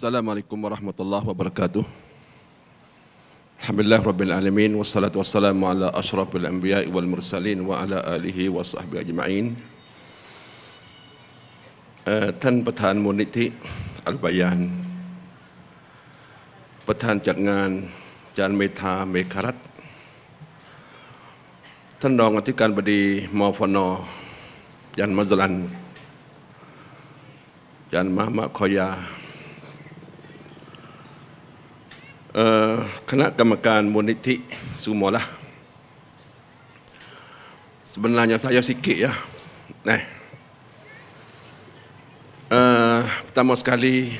Assalamualaikum warahmatullahi wabarakatuh. Alhamdulillah rabbil alamin wassalatu wassalamu ala asyrafil anbiya wal mursalin wa ala alihi washabbi ajmain. Uh, eh, ท่านประธานมูลนิธิอัลบายานประธานจัดงานจานเมธาเมครัตท่านรองอธิการบดีมฟนยันมัสลันยันมามะคอยา Eh, kena gemakan muniti semualah. Sebenarnya saya sikit ya. Nah. Eh. Eh, pertama sekali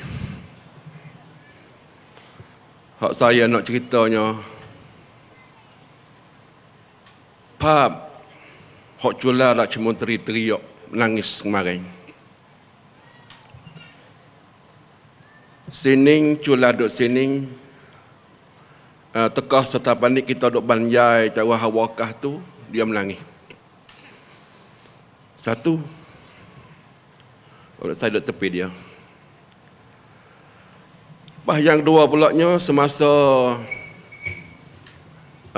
hak saya nak ceritanya pap hak cula nak lah cemun teri teriak menangis kemarin sining cula duk sining uh, tekah serta panik kita duk banjai cara hawakah tu dia menangis satu orang saya duduk tepi dia Bah yang dua pulaknya semasa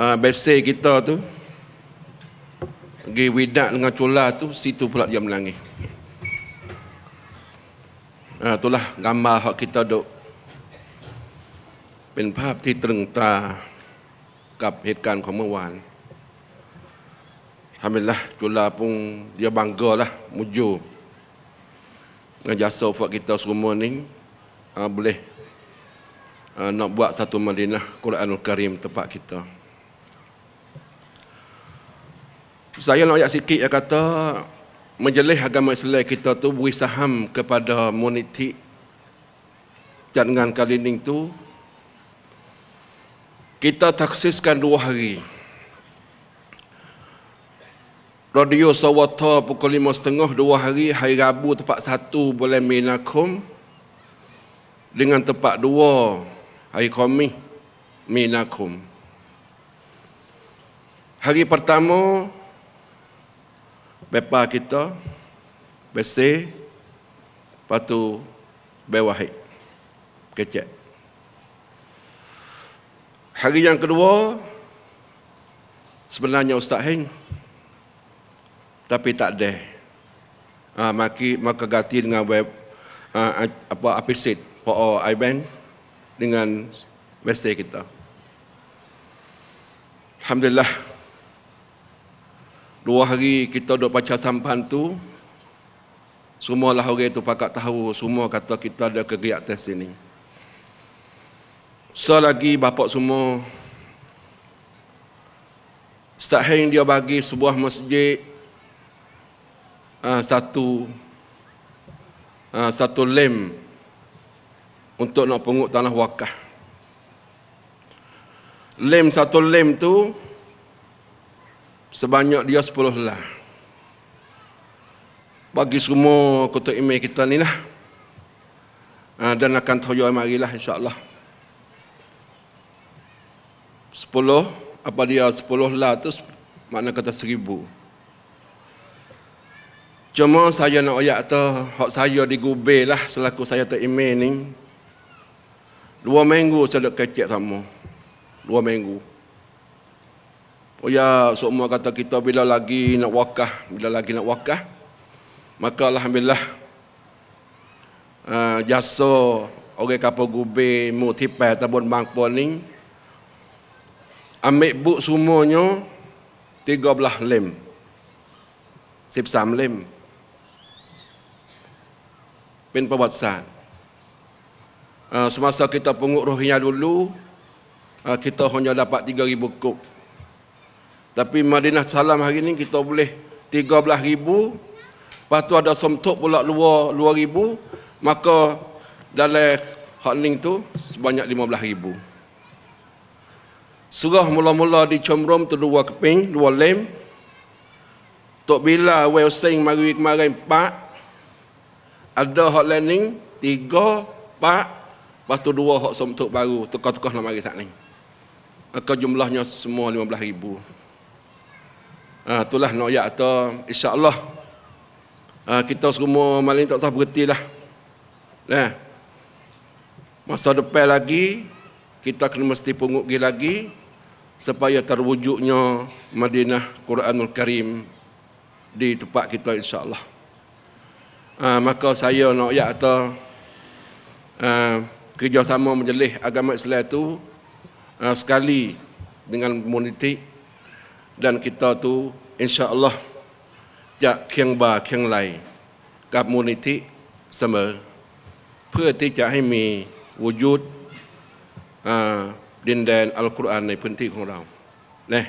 uh, eh, BC kita tu pergi widak dengan cula tu situ pula dia menangis uh, itulah gambar hak kita dok เป็นภาพที่ตรึงตรากับเหตุการณ์ของเมื่อวานทำเป็นละจุลาปุงเดียบังเกอละมุจูงาจะโซฟะกิตาสุมนิงอาเบลนับว่า ah, ah, satu madinah Quranul Karim tempat kita saya nak ayat kata menjelih agama Islam kita tu beri kepada moniti jangan kali tu kita taksiskan dua hari Radio Sawata pukul lima setengah dua hari Hari Rabu tempat satu boleh minakum Dengan tempat dua hari kami minakum Hari pertama Bepa kita Besi Lepas tu Bewahid Kecek Hari yang kedua sebenarnya Ustaz Heng tapi tak ada. Ah, ha, maki maka ganti dengan web ha, apa apisit PO Iban dengan mesti kita. Alhamdulillah. Dua hari kita duk baca sampan tu semua lah orang itu pakak tahu semua kata kita ada kegiatan sini. So lagi bapak semua Setahun dia bagi sebuah masjid ah, Satu ah, Satu lem Untuk nak penguk tanah wakah Lem satu lem tu Sebanyak dia sepuluh lah Bagi semua kota imej kita ni lah ah, Dan akan terhujur mari lah insyaAllah Allah sepuluh apa dia sepuluh la tu makna kata seribu cuma saya nak ayat tu hak saya digubil lah selaku saya tak email ni dua minggu saya duduk kecek sama dua minggu Oya, semua kata kita bila lagi nak wakah, bila lagi nak wakah, maka alhamdulillah uh, jasa orang kapo gube mutipai tabun bang poning ambil buk semuanya tiga belah lem sip sam lem pin pembahasan uh, ah, semasa kita penguk rohnya dulu uh, kita hanya dapat tiga ribu kub tapi Madinah Salam hari ini kita boleh tiga belah ribu lepas tu ada somtuk pula luar luar ribu maka dalam hal ini tu sebanyak lima belah ribu Serah mula-mula di Comrom tu dua keping, dua lem. Tok bila wei sing mari kemarin pak. Ada hot landing tiga, pak. Lepas tu dua hot somtuk baru, tukar-tukar nama mari sat ni. Maka jumlahnya semua 15,000. Ah ha, itulah noyak tu insya-Allah. Ha, kita semua malam tak usah bertilah. Nah. Masa depan lagi kita kena mesti pungut lagi supaya terwujudnya Madinah Quranul Karim di tempat kita insyaAllah. Uh, maka saya nak ya atau uh, ah, kerjasama menjelih agama Islam itu uh, sekali dengan komuniti dan kita tu insyaAllah jak kiang ba kiang lai kap muniti sama เพื่อที่จะให้มีวุฒิดินแดนอัลกุรอานในพื้นที่ของเราเนี่ย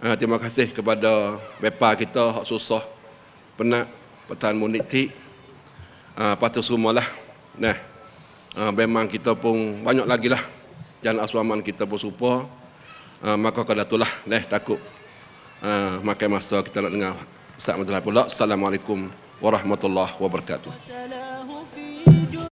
ขอบคุณกับดาเบปาคิตอฮอสุซอปนะประธานมูลนิธิปัตตุสุมาลาเนี่ยเบมังคิตอปุง eh, ah, ah, banyak lagi lah dan aswaman kita bersupo ah, maka kadatulah เนี่ย takut makai masa kita nak dengar Assalamualaikum warahmatullahi wabarakatuh